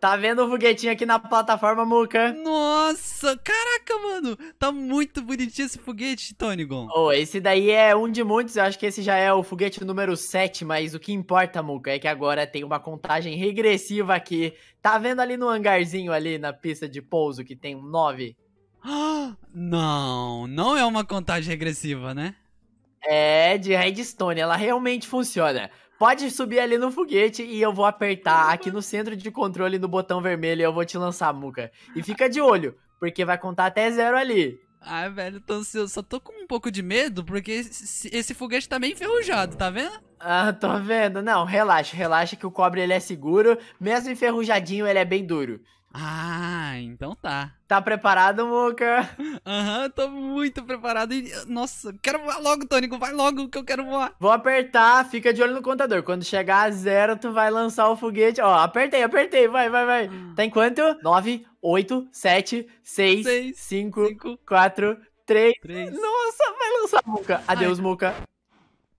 Tá vendo o foguetinho aqui na plataforma, Muca? Nossa, caraca, mano. Tá muito bonitinho esse foguete, Tonigon. Oh, esse daí é um de muitos. Eu acho que esse já é o foguete número 7, mas o que importa, Muca, é que agora tem uma contagem regressiva aqui. Tá vendo ali no hangarzinho ali na pista de pouso que tem um 9? Ah, não, não é uma contagem regressiva, né? É, de redstone, ela realmente funciona. Pode subir ali no foguete e eu vou apertar aqui no centro de controle no botão vermelho e eu vou te lançar, Muca. E fica de olho, porque vai contar até zero ali. Ai, velho, tô ansioso. Só tô com um pouco de medo, porque esse, esse foguete tá meio enferrujado, tá vendo? Ah, tô vendo. Não, relaxa, relaxa que o cobre ele é seguro. Mesmo enferrujadinho, ele é bem duro. Ah, então tá. Tá preparado, Muca? Aham, uhum, tô muito preparado. E, nossa, quero voar logo, Tônico. Vai logo que eu quero voar. Vou apertar, fica de olho no contador. Quando chegar a zero, tu vai lançar o foguete. Ó, apertei, apertei. Vai, vai, vai. Ah. Tá em quanto? 9, 8, 7, 6, quatro, 5, 4, 3. Nossa, vai lançar, Muca. Adeus, Muca.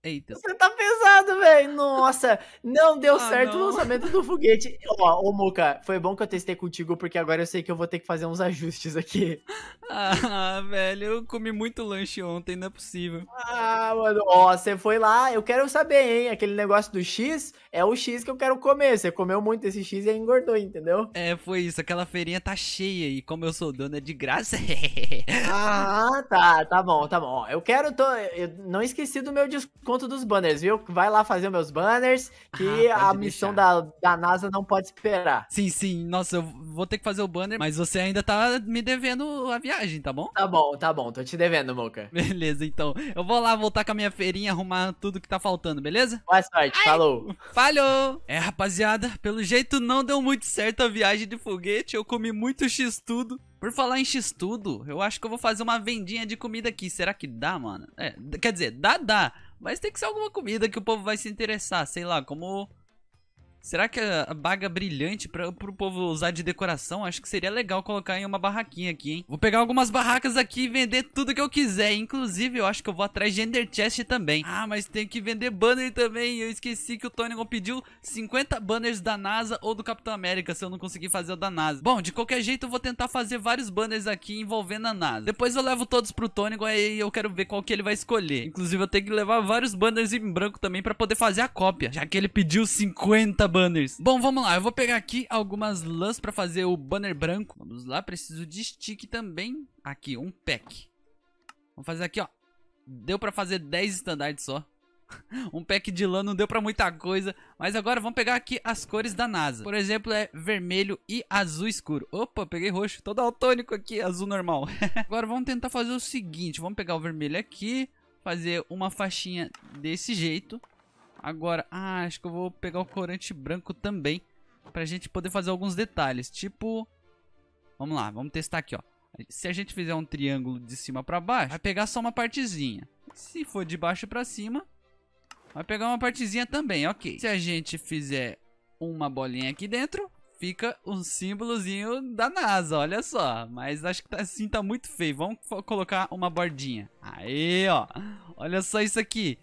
Eita. Você tá pesado, velho. Nossa, não deu ah, certo não. o lançamento do foguete. Ó, ô Muca, foi bom que eu testei contigo, porque agora eu sei que eu vou ter que fazer uns ajustes aqui. Ah, velho, eu comi muito lanche ontem, não é possível. Ah, mano, ó, você foi lá, eu quero saber, hein? Aquele negócio do X é o X que eu quero comer. Você comeu muito esse X e engordou, entendeu? É, foi isso. Aquela feirinha tá cheia e como eu sou dono é de graça. ah, tá, tá bom, tá bom. Eu quero, tô, eu não esqueci do meu desconto dos banners, viu? Vai lá fazer meus banners e ah, a missão da, da NASA não pode esperar. Sim, sim. Nossa, eu vou ter que fazer o banner, mas você ainda tá me devendo a viagem viagem, tá bom? Tá bom, tá bom. Tô te devendo, Moca. Beleza, então. Eu vou lá voltar com a minha feirinha, arrumar tudo que tá faltando, beleza? Boa sorte, Ai, falou. Falhou. É, rapaziada, pelo jeito não deu muito certo a viagem de foguete. Eu comi muito x-tudo. Por falar em x-tudo, eu acho que eu vou fazer uma vendinha de comida aqui. Será que dá, mano? É, quer dizer, dá, dá. Mas tem que ser alguma comida que o povo vai se interessar. Sei lá, como Será que a baga brilhante para o povo usar de decoração? Acho que seria legal colocar em uma barraquinha aqui, hein? Vou pegar algumas barracas aqui e vender tudo que eu quiser. Inclusive, eu acho que eu vou atrás de Ender Chest também. Ah, mas tem que vender banner também. Eu esqueci que o Tonigon pediu 50 banners da NASA ou do Capitão América, se eu não conseguir fazer o da NASA. Bom, de qualquer jeito, eu vou tentar fazer vários banners aqui envolvendo a NASA. Depois eu levo todos pro Tony e eu quero ver qual que ele vai escolher. Inclusive, eu tenho que levar vários banners em branco também para poder fazer a cópia, já que ele pediu 50 banners. Bom, vamos lá. Eu vou pegar aqui algumas lãs para fazer o banner branco. Vamos lá, preciso de stick também. Aqui, um pack. Vamos fazer aqui, ó. Deu para fazer 10 standards só. um pack de lã não deu pra muita coisa. Mas agora vamos pegar aqui as cores da NASA. Por exemplo, é vermelho e azul escuro. Opa, peguei roxo. Todo autônico aqui, azul normal. agora vamos tentar fazer o seguinte. Vamos pegar o vermelho aqui. Fazer uma faixinha desse jeito. Agora, ah, acho que eu vou pegar o corante branco também. Pra gente poder fazer alguns detalhes. Tipo... Vamos lá, vamos testar aqui, ó. Se a gente fizer um triângulo de cima pra baixo, vai pegar só uma partezinha. Se for de baixo pra cima, vai pegar uma partezinha também, ok. Se a gente fizer uma bolinha aqui dentro, fica um símbolozinho da NASA, olha só. Mas acho que tá assim tá muito feio. Vamos colocar uma bordinha. Aí, ó. Olha só isso aqui.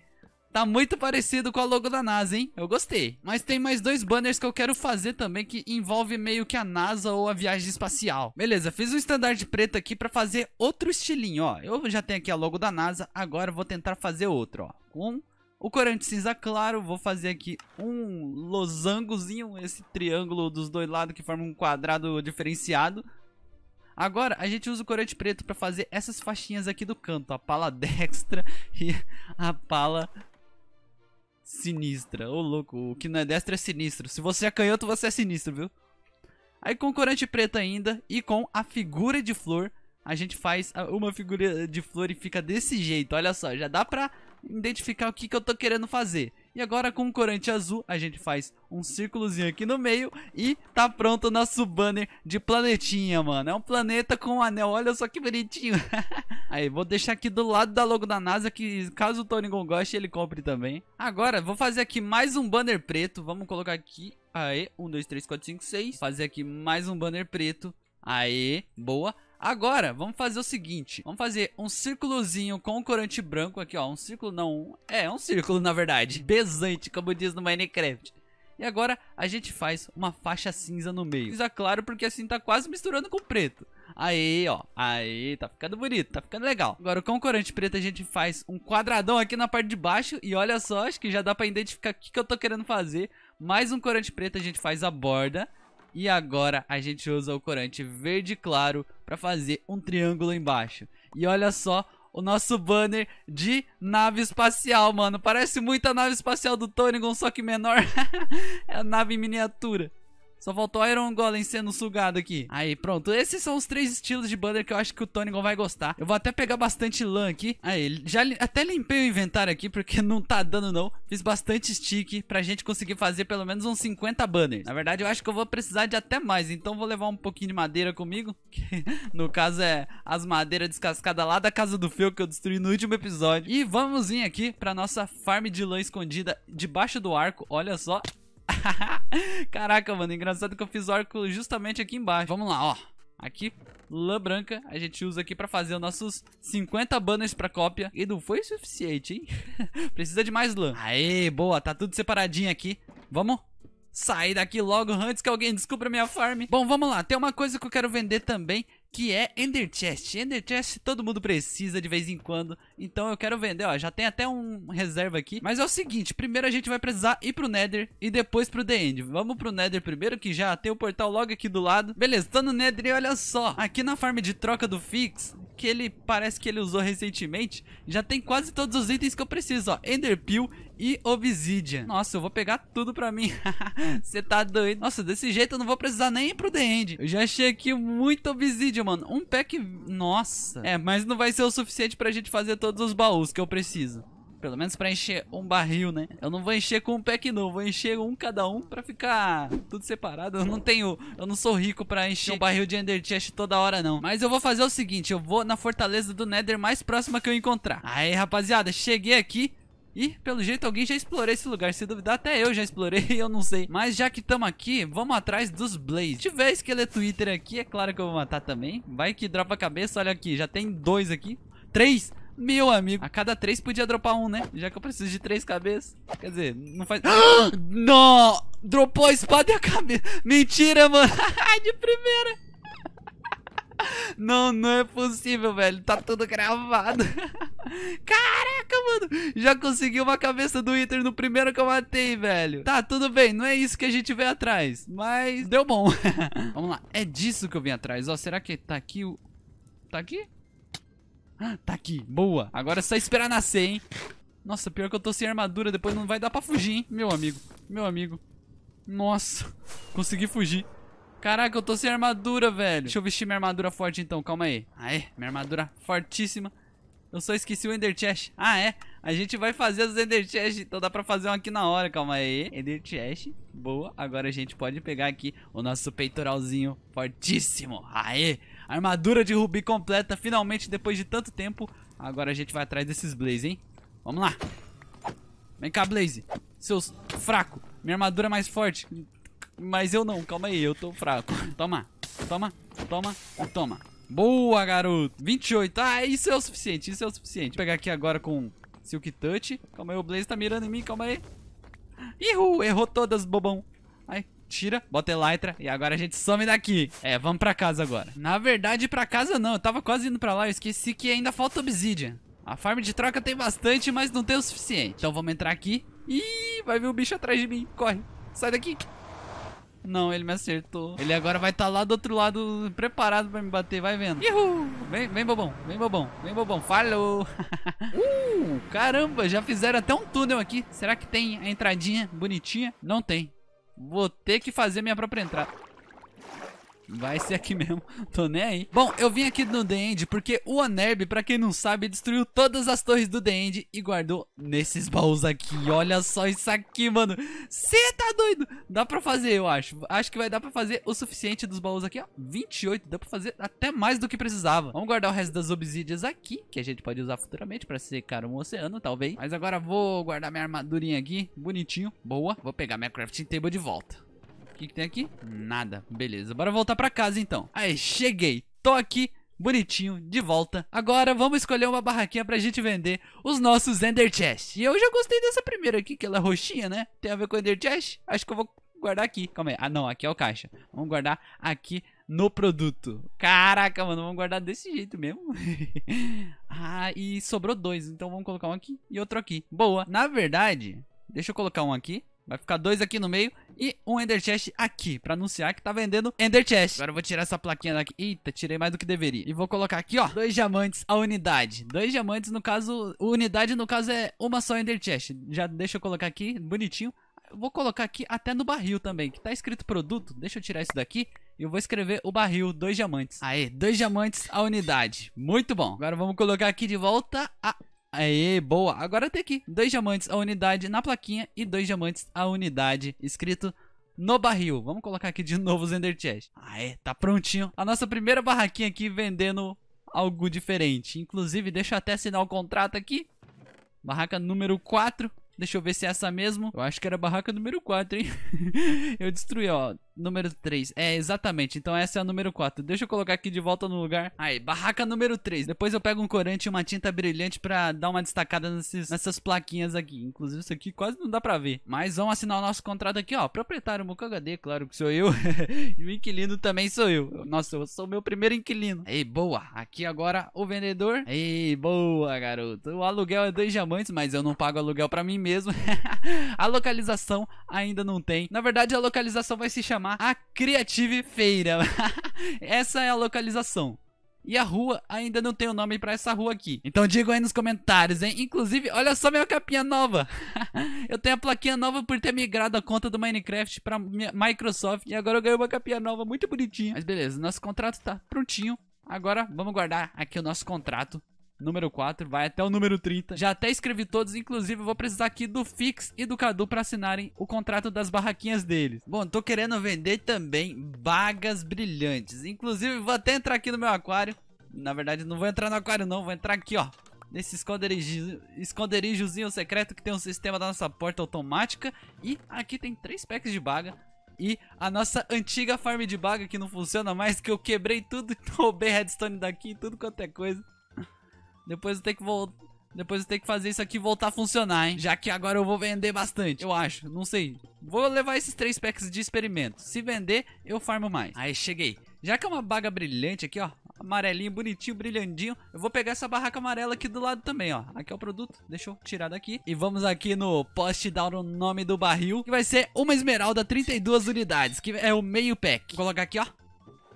Tá muito parecido com a logo da NASA, hein? Eu gostei. Mas tem mais dois banners que eu quero fazer também que envolve meio que a NASA ou a viagem espacial. Beleza, fiz um estandarte preto aqui pra fazer outro estilinho, ó. Eu já tenho aqui a logo da NASA, agora vou tentar fazer outro, ó. Com o corante cinza claro, vou fazer aqui um losangozinho, esse triângulo dos dois lados que forma um quadrado diferenciado. Agora, a gente usa o corante preto pra fazer essas faixinhas aqui do canto, a pala dextra e a pala sinistra. Ô, louco, o que não é destro é sinistro. Se você é canhoto, você é sinistro, viu? Aí com corante preto ainda e com a figura de flor, a gente faz uma figura de flor e fica desse jeito. Olha só, já dá pra identificar o que, que eu tô querendo fazer. E agora com o corante azul, a gente faz um círculozinho aqui no meio e tá pronto o nosso banner de planetinha, mano. É um planeta com um anel, olha só que bonitinho. Aí, vou deixar aqui do lado da logo da NASA, que caso o Tony Gon goste, ele compre também. Agora, vou fazer aqui mais um banner preto. Vamos colocar aqui. Aê, 1, 2, 3, 4, 5, 6. Fazer aqui mais um banner preto. Aê, boa. Agora, vamos fazer o seguinte. Vamos fazer um círculozinho com corante branco aqui, ó. Um círculo, não. é, um círculo, na verdade. Besante, como diz no Minecraft. E agora, a gente faz uma faixa cinza no meio. Cinza é claro, porque assim tá quase misturando com preto. Aí, ó. Aí, tá ficando bonito, tá ficando legal. Agora, com corante preto, a gente faz um quadradão aqui na parte de baixo. E olha só, acho que já dá pra identificar o que, que eu tô querendo fazer. Mais um corante preto, a gente faz a borda. E agora a gente usa o corante verde claro para fazer um triângulo embaixo. E olha só o nosso banner de nave espacial, mano. Parece muito a nave espacial do Tonygon, só que menor. é a nave em miniatura. Só faltou Iron Golem sendo sugado aqui. Aí, pronto. Esses são os três estilos de banner que eu acho que o Tony vai gostar. Eu vou até pegar bastante lã aqui. Aí, já li até limpei o inventário aqui, porque não tá dando não. Fiz bastante stick pra gente conseguir fazer pelo menos uns 50 banners. Na verdade, eu acho que eu vou precisar de até mais. Então, vou levar um pouquinho de madeira comigo. Que, no caso, é as madeiras descascadas lá da casa do Feu, que eu destruí no último episódio. E vamos vir aqui pra nossa farm de lã escondida debaixo do arco. Olha só. Caraca, mano, engraçado que eu fiz orco justamente aqui embaixo. Vamos lá, ó. Aqui, lã branca, a gente usa aqui pra fazer os nossos 50 banners pra cópia. E não foi suficiente, hein? Precisa de mais lã. Aê, boa, tá tudo separadinho aqui. Vamos sair daqui logo antes que alguém descubra minha farm. Bom, vamos lá. Tem uma coisa que eu quero vender também, que é Ender Chest. Ender Chest todo mundo precisa de vez em quando, então eu quero vender, ó, já tem até um reserva aqui. Mas é o seguinte, primeiro a gente vai precisar ir pro Nether e depois pro The End. Vamos pro Nether primeiro, que já tem o portal logo aqui do lado. Beleza, tô no Nether e olha só, aqui na farm de troca do Fix, que ele parece que ele usou recentemente, já tem quase todos os itens que eu preciso, ó. Enderpeel e Obsidian. Nossa, eu vou pegar tudo pra mim. Você tá doido? Nossa, desse jeito eu não vou precisar nem ir pro The End. Eu já achei aqui muito Obsidian, mano. Um pack... Nossa. É, mas não vai ser o suficiente pra gente fazer todos os baús que eu preciso. Pelo menos pra encher um barril, né? Eu não vou encher com um pack não, vou encher um cada um pra ficar tudo separado. Eu não tenho, eu não sou rico pra encher um barril de Ender Chest toda hora não. Mas eu vou fazer o seguinte, eu vou na fortaleza do Nether mais próxima que eu encontrar. Aí, rapaziada, cheguei aqui. E, pelo jeito, alguém já explorou esse lugar. Se duvidar, até eu já explorei, eu não sei. Mas já que estamos aqui, vamos atrás dos Blaze. Se tiver esqueleto é Twitter aqui, é claro que eu vou matar também. Vai que dropa a cabeça, olha aqui, já tem dois aqui. Três! Meu amigo, a cada três podia dropar um, né? Já que eu preciso de três cabeças. Quer dizer, não faz... Ah! não! Dropou a espada e a cabeça. Mentira, mano. de primeira. Não, não é possível, velho. Tá tudo gravado. Caraca, mano. Já consegui uma cabeça do Iter no primeiro que eu matei, velho. Tá, tudo bem. Não é isso que a gente veio atrás. Mas deu bom. Vamos lá. É disso que eu vim atrás. Ó, será que tá aqui o... Tá aqui? Ah, tá aqui, boa. Agora é só esperar nascer, hein? Nossa, pior que eu tô sem armadura, depois não vai dar pra fugir, hein? Meu amigo, meu amigo. Nossa, consegui fugir. Caraca, eu tô sem armadura, velho. Deixa eu vestir minha armadura forte então, calma aí. Aê, minha armadura fortíssima. Eu só esqueci o Ender Chest. Ah, é? A gente vai fazer os Ender Chest, então dá pra fazer um aqui na hora, calma aí. Ender Chest, boa. Agora a gente pode pegar aqui o nosso peitoralzinho fortíssimo. Aê! armadura de rubi completa, finalmente, depois de tanto tempo. Agora a gente vai atrás desses Blaze, hein? Vamos lá. Vem cá, Blaze. Seus fraco. Minha armadura é mais forte. Mas eu não, calma aí, eu tô fraco. Toma, toma, toma toma. Boa, garoto. 28. Ah, isso é o suficiente, isso é o suficiente. Vou pegar aqui agora com Silk Touch. Calma aí, o Blaze tá mirando em mim, calma aí. Ihu, errou todas, bobão tira, bota Elytra e agora a gente some daqui. É, vamos pra casa agora. Na verdade, pra casa não, eu tava quase indo pra lá, eu esqueci que ainda falta Obsidian. A farm de troca tem bastante, mas não tem o suficiente. Então vamos entrar aqui. Ih, vai ver o bicho atrás de mim. Corre, sai daqui. Não, ele me acertou. Ele agora vai estar tá lá do outro lado, preparado pra me bater, vai vendo. Ihu! Vem, vem, bobão, vem, bobão, vem, bobão. Falou! uh, caramba, já fizeram até um túnel aqui. Será que tem a entradinha bonitinha? Não tem. Vou ter que fazer minha própria entrada. Vai ser aqui mesmo, tô nem aí. Bom, eu vim aqui no The End porque o Anerb, pra quem não sabe, destruiu todas as torres do The End e guardou nesses baús aqui. Olha só isso aqui, mano. Cê tá doido? Dá pra fazer, eu acho. Acho que vai dar pra fazer o suficiente dos baús aqui, ó. 28, dá pra fazer até mais do que precisava. Vamos guardar o resto das obsídias aqui, que a gente pode usar futuramente pra secar um oceano, talvez. Mas agora vou guardar minha armadurinha aqui, bonitinho, boa. Vou pegar minha crafting table de volta que, que tem aqui? Nada. Beleza, bora voltar pra casa então. Aí, cheguei. Tô aqui, bonitinho, de volta. Agora vamos escolher uma barraquinha pra gente vender os nossos Ender Chest. E eu já gostei dessa primeira aqui, que ela é roxinha, né? Tem a ver com Ender Chest? Acho que eu vou guardar aqui. Calma aí. Ah, não, aqui é o caixa. Vamos guardar aqui no produto. Caraca, mano, vamos guardar desse jeito mesmo. ah, e sobrou dois, então vamos colocar um aqui e outro aqui. Boa. Na verdade, deixa eu colocar um aqui Vai ficar dois aqui no meio e um Ender Chest aqui, pra anunciar que tá vendendo Ender Chest. Agora eu vou tirar essa plaquinha daqui. Eita, tirei mais do que deveria. E vou colocar aqui, ó, dois diamantes a unidade. Dois diamantes, no caso, unidade, no caso, é uma só Ender Chest. Já deixa eu colocar aqui, bonitinho. vou colocar aqui até no barril também, que tá escrito produto. Deixa eu tirar isso daqui. E eu vou escrever o barril, dois diamantes. Aí dois diamantes a unidade. Muito bom. Agora vamos colocar aqui de volta a Aê, boa. Agora tem aqui dois diamantes a unidade na plaquinha e dois diamantes a unidade escrito no barril. Vamos colocar aqui de novo os Ender Chest. Aê, tá prontinho. A nossa primeira barraquinha aqui vendendo algo diferente. Inclusive, deixa eu até assinar o contrato aqui. Barraca número 4. Deixa eu ver se é essa mesmo. Eu acho que era barraca número 4, hein? eu destruí, ó número 3. É, exatamente. Então essa é a número 4. Deixa eu colocar aqui de volta no lugar. Aí, barraca número 3. Depois eu pego um corante e uma tinta brilhante pra dar uma destacada nesses, nessas plaquinhas aqui. Inclusive, isso aqui quase não dá pra ver. Mas vamos assinar o nosso contrato aqui, ó. Proprietário HD, claro que sou eu. e o inquilino também sou eu. Nossa, eu sou o meu primeiro inquilino. ei boa. Aqui agora o vendedor. ei boa, garoto. O aluguel é dois diamantes, mas eu não pago aluguel pra mim mesmo. a localização ainda não tem. Na verdade, a localização vai se chamar chamar a Creative Feira. essa é a localização. E a rua ainda não tem o um nome para essa rua aqui. Então digam aí nos comentários, hein? Inclusive, olha só minha capinha nova. eu tenho a plaquinha nova por ter migrado a conta do Minecraft para Microsoft e agora eu ganhei uma capinha nova muito bonitinha. Mas beleza, nosso contrato tá prontinho. Agora vamos guardar aqui o nosso contrato número 4, vai até o número 30. Já até escrevi todos, inclusive vou precisar aqui do Fix e do Cadu para assinarem o contrato das barraquinhas deles. Bom, tô querendo vender também bagas brilhantes. Inclusive vou até entrar aqui no meu aquário. Na verdade não vou entrar no aquário não, vou entrar aqui ó. Nesse esconderijo, esconderijozinho secreto que tem um sistema da nossa porta automática. E aqui tem três packs de baga e a nossa antiga farm de baga que não funciona mais, que eu quebrei tudo, roubei redstone daqui, tudo quanto é coisa. Depois eu tenho que voltar. Depois eu tenho que fazer isso aqui voltar a funcionar, hein? Já que agora eu vou vender bastante, eu acho. Não sei. Vou levar esses três packs de experimento. Se vender, eu farmo mais. Aí, cheguei. Já que é uma baga brilhante aqui, ó. Amarelinho, bonitinho, brilhandinho. Eu vou pegar essa barraca amarela aqui do lado também, ó. Aqui é o produto. Deixa eu tirar daqui. E vamos aqui no post dar o nome do barril. Que vai ser uma esmeralda, 32 unidades. Que é o meio pack. Vou colocar aqui, ó.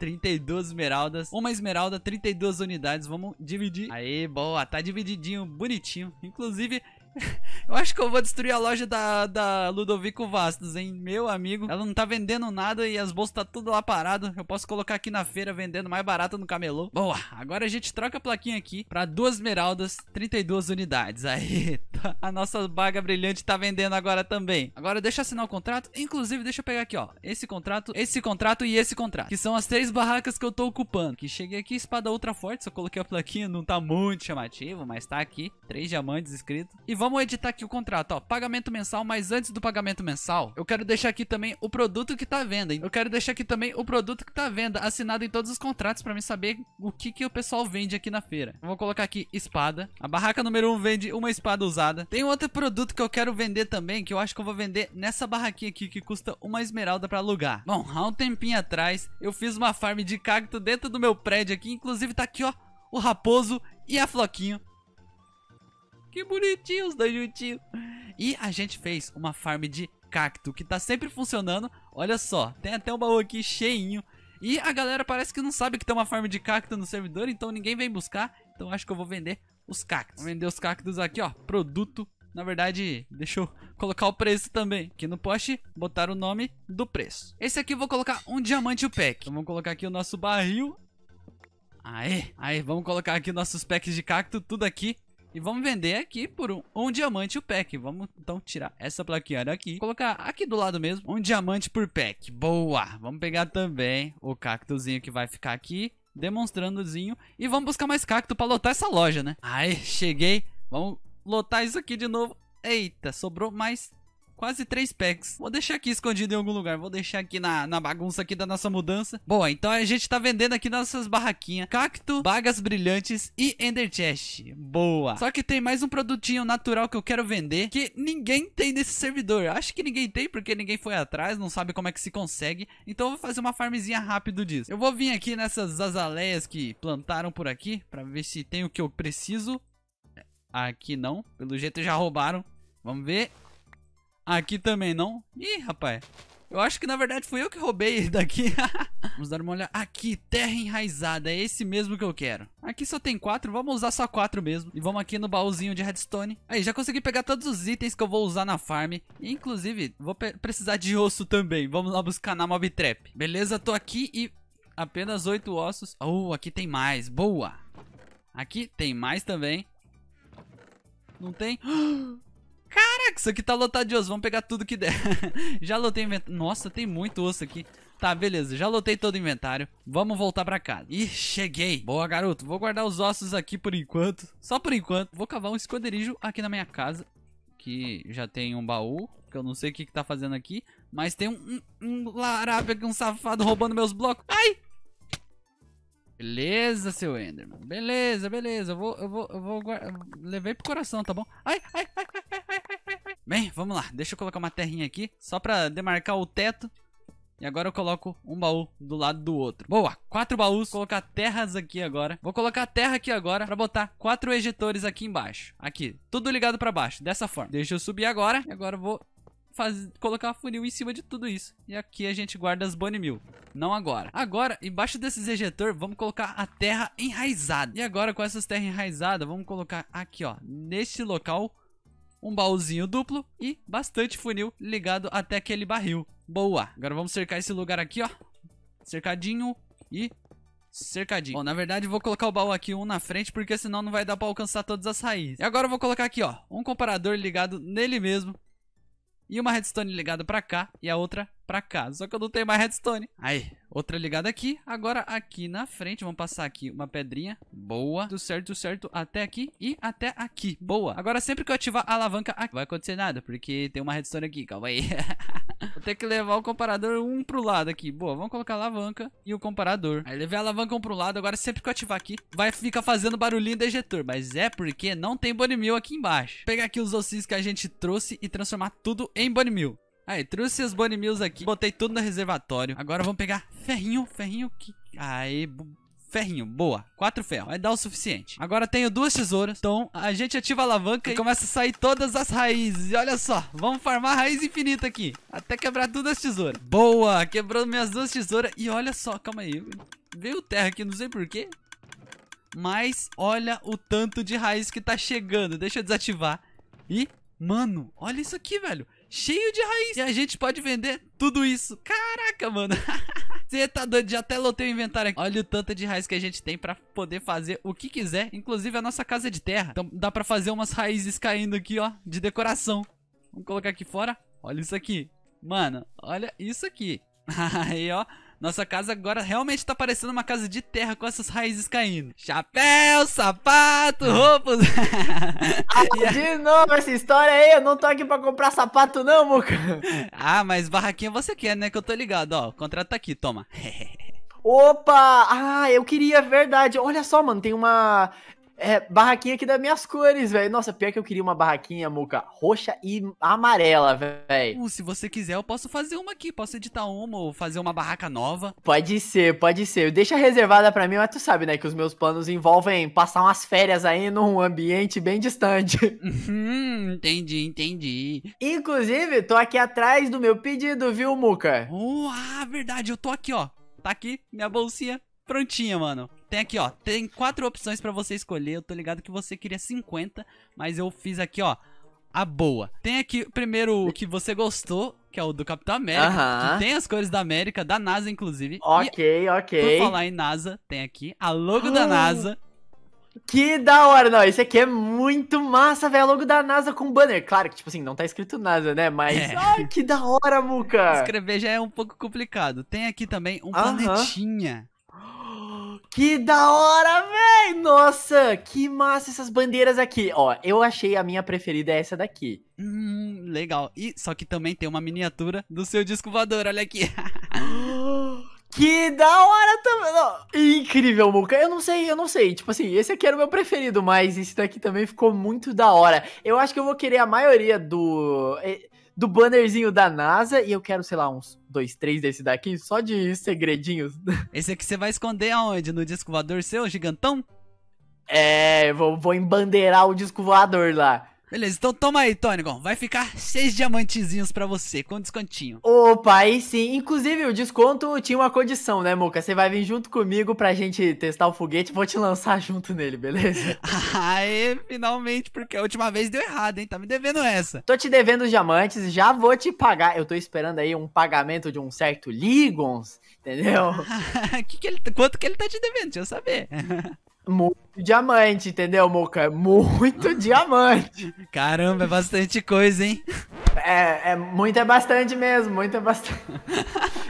32 esmeraldas. Uma esmeralda, 32 unidades. Vamos dividir. Aí, boa. Tá divididinho, bonitinho. Inclusive, Eu acho que eu vou destruir a loja da, da Ludovico Vastos, hein? Meu amigo. Ela não tá vendendo nada e as bolsas tá tudo lá parado. Eu posso colocar aqui na feira vendendo mais barato no camelô. Boa. Agora a gente troca a plaquinha aqui pra duas esmeraldas, 32 unidades. Aí, tá, a nossa baga brilhante tá vendendo agora também. Agora deixa eu assinar o contrato. Inclusive, deixa eu pegar aqui, ó. Esse contrato, esse contrato e esse contrato. Que são as três barracas que eu tô ocupando. Que cheguei aqui, espada ultra forte. Só coloquei a plaquinha. Não tá muito chamativo, mas tá aqui. Três diamantes escrito. E vamos editar aqui o contrato, ó. Pagamento mensal, mas antes do pagamento mensal, eu quero deixar aqui também o produto que tá à venda. Eu quero deixar aqui também o produto que tá à venda, assinado em todos os contratos para mim saber o que que o pessoal vende aqui na feira. Eu vou colocar aqui espada. A barraca número 1 um vende uma espada usada. Tem outro produto que eu quero vender também, que eu acho que eu vou vender nessa barraquinha aqui, que custa uma esmeralda para alugar. Bom, há um tempinho atrás, eu fiz uma farm de cacto dentro do meu prédio aqui, inclusive tá aqui, ó, o raposo e a floquinho que bonitinho os dois juntinhos. E a gente fez uma farm de cacto que tá sempre funcionando. Olha só, tem até um baú aqui cheinho. E a galera parece que não sabe que tem uma farm de cacto no servidor, então ninguém vem buscar. Então acho que eu vou vender os cactos. Vou vender os cactos aqui, ó. Produto. Na verdade, deixa eu colocar o preço também. Aqui no post botar o nome do preço. Esse aqui eu vou colocar um diamante o pack. Então vamos colocar aqui o nosso barril. Aê, aê, vamos colocar aqui nossos packs de cacto, tudo aqui e vamos vender aqui por um, um diamante o pack. Vamos então tirar essa plaquinha daqui. Colocar aqui do lado mesmo um diamante por pack. Boa! Vamos pegar também o cactozinho que vai ficar aqui. Demonstrandozinho. E vamos buscar mais cacto pra lotar essa loja, né? Aí, cheguei. Vamos lotar isso aqui de novo. Eita, sobrou mais quase três packs. Vou deixar aqui escondido em algum lugar. Vou deixar aqui na, na bagunça aqui da nossa mudança. Bom, então a gente tá vendendo aqui nossas barraquinhas. Cacto, bagas brilhantes e ender chest. Boa. Só que tem mais um produtinho natural que eu quero vender que ninguém tem nesse servidor. Acho que ninguém tem porque ninguém foi atrás, não sabe como é que se consegue. Então eu vou fazer uma farmzinha rápido disso. Eu vou vir aqui nessas azaleias que plantaram por aqui pra ver se tem o que eu preciso. Aqui não. Pelo jeito já roubaram. Vamos ver. Aqui também não. Ih, rapaz. Eu acho que na verdade fui eu que roubei daqui. vamos dar uma olhada. Aqui, terra enraizada. É esse mesmo que eu quero. Aqui só tem quatro. Vamos usar só quatro mesmo. E vamos aqui no baúzinho de redstone. Aí, já consegui pegar todos os itens que eu vou usar na farm. inclusive, vou precisar de osso também. Vamos lá buscar na mob trap. Beleza, tô aqui e apenas oito ossos. Oh, aqui tem mais. Boa. Aqui tem mais também. Não tem? Caraca, isso aqui tá lotado de osso. Vamos pegar tudo que der. já lotei inventário. Nossa, tem muito osso aqui. Tá, beleza, já lotei todo o inventário. Vamos voltar pra casa. Ih, cheguei. Boa, garoto. Vou guardar os ossos aqui por enquanto. Só por enquanto. Vou cavar um esconderijo aqui na minha casa. Que já tem um baú. Que eu não sei o que, que tá fazendo aqui. Mas tem um, um, um larápio aqui, um safado roubando meus blocos. Ai! Beleza, seu Enderman. Beleza, beleza. Eu vou, eu vou, eu vou guardar. Levei pro coração, tá bom? Ai, ai, ai, ai. Bem, vamos lá. Deixa eu colocar uma terrinha aqui, só pra demarcar o teto. E agora eu coloco um baú do lado do outro. Boa, quatro baús. Vou colocar terras aqui agora. Vou colocar terra aqui agora pra botar quatro ejetores aqui embaixo. Aqui, tudo ligado pra baixo, dessa forma. Deixa eu subir agora. E agora eu vou fazer, colocar funil em cima de tudo isso. E aqui a gente guarda as Bunny Mill. Não agora. Agora, embaixo desses ejetor, vamos colocar a terra enraizada. E agora, com essas terras enraizadas, vamos colocar aqui, ó, neste local um baúzinho duplo e bastante funil ligado até aquele barril. Boa. Agora vamos cercar esse lugar aqui, ó. Cercadinho e cercadinho. Bom, na verdade, vou colocar o baú aqui um na frente, porque senão não vai dar pra alcançar todas as raízes. E agora eu vou colocar aqui, ó, um comparador ligado nele mesmo. E uma redstone ligada pra cá e a outra pra cá. Só que eu não tenho mais redstone. Aí, outra ligada aqui. Agora aqui na frente, vamos passar aqui uma pedrinha. Boa. Tudo certo, tudo certo. Até aqui e até aqui. Boa. Agora sempre que eu ativar a alavanca aqui, vai acontecer nada, porque tem uma redstone aqui. Calma aí. Vou ter que levar o comparador um pro lado aqui. Boa, vamos colocar a alavanca e o comparador. Aí levei a alavanca um pro lado. Agora sempre que eu ativar aqui, vai ficar fazendo barulhinho do ejetor. Mas é porque não tem bone Mill aqui embaixo. Vou pegar aqui os ossinhos que a gente trouxe e transformar tudo em bone Mill. Aí, trouxe as Bonnie Mills aqui. Botei tudo no reservatório. Agora vamos pegar ferrinho, ferrinho que... Aí, Ferrinho, boa. Quatro ferros. Vai dar o suficiente. Agora tenho duas tesouras. Então, a gente ativa a alavanca e começa a sair todas as raízes. E olha só, vamos farmar raiz infinita aqui. Até quebrar todas as tesouras. Boa, quebrou minhas duas tesouras. E olha só, calma aí. Veio terra aqui, não sei porquê. Mas olha o tanto de raiz que tá chegando. Deixa eu desativar. E, mano, olha isso aqui, velho cheio de raiz. E a gente pode vender tudo isso. Caraca, mano. Você tá doido, já até lotei o inventário aqui. Olha o tanto de raiz que a gente tem pra poder fazer o que quiser. Inclusive a nossa casa é de terra. Então dá pra fazer umas raízes caindo aqui, ó, de decoração. Vamos colocar aqui fora. Olha isso aqui. Mano, olha isso aqui. Aí, ó. Nossa casa agora realmente tá parecendo uma casa de terra com essas raízes caindo. Chapéu, sapato, hum. roupas. ah, de novo essa história aí, eu não tô aqui pra comprar sapato não, Muca. ah, mas barraquinha você quer, né? Que eu tô ligado, ó. O contrato tá aqui, toma. Opa! Ah, eu queria, verdade. Olha só, mano, tem uma. É, barraquinha aqui das minhas cores, velho. Nossa, pior que eu queria uma barraquinha, Muca, roxa e amarela, velho. Uh, se você quiser, eu posso fazer uma aqui. Posso editar uma ou fazer uma barraca nova. Pode ser, pode ser. Deixa reservada para mim, mas tu sabe, né, que os meus planos envolvem passar umas férias aí num ambiente bem distante. Hum, entendi, entendi. Inclusive, tô aqui atrás do meu pedido, viu, Muca? Uh, ah, verdade, eu tô aqui, ó. Tá aqui, minha bolsinha. Prontinha, mano. Tem aqui, ó. Tem quatro opções pra você escolher. Eu tô ligado que você queria 50, mas eu fiz aqui, ó, a boa. Tem aqui primeiro o que você gostou, que é o do Capitão América, uh -huh. que tem as cores da América, da NASA, inclusive. Ok, e, ok. Vou falar em NASA, tem aqui a logo da ah. NASA. Que da hora, não, isso aqui é muito massa, velho, logo da NASA com banner. Claro que, tipo assim, não tá escrito NASA, né, mas, é. ai, que da hora, Muca. Escrever já é um pouco complicado. Tem aqui também um uh -huh. planetinha que da hora, véi! Nossa, que massa essas bandeiras aqui. Ó, eu achei a minha preferida é essa daqui. Hum, legal. E só que também tem uma miniatura do seu disco voador, olha aqui. Que da hora também. incrível, Muka. Eu não sei, eu não sei. Tipo assim, esse aqui era o meu preferido, mas esse daqui também ficou muito da hora. Eu acho que eu vou querer a maioria do do bannerzinho da NASA e eu quero, sei lá, uns dois, três desse daqui, só de segredinhos. Esse aqui você vai esconder aonde? No disco voador seu, gigantão? É, vou, vou embandeirar o disco voador lá. Beleza, então toma aí, Tônigon. Vai ficar seis diamantezinhos para você, com descontinho. Opa, aí sim. Inclusive, o desconto tinha uma condição, né, Muca? Você vai vir junto comigo pra gente testar o foguete. Vou te lançar junto nele, beleza? Aê, finalmente, porque a última vez deu errado, hein? Tá me devendo essa. Tô te devendo os diamantes, já vou te pagar. Eu tô esperando aí um pagamento de um certo Ligons, entendeu? que que ele, quanto que ele tá te devendo? Deixa eu saber. Muito diamante, entendeu, Moca? Muito diamante. Caramba, é bastante coisa, hein? É, é muito é bastante mesmo, muito é bastante.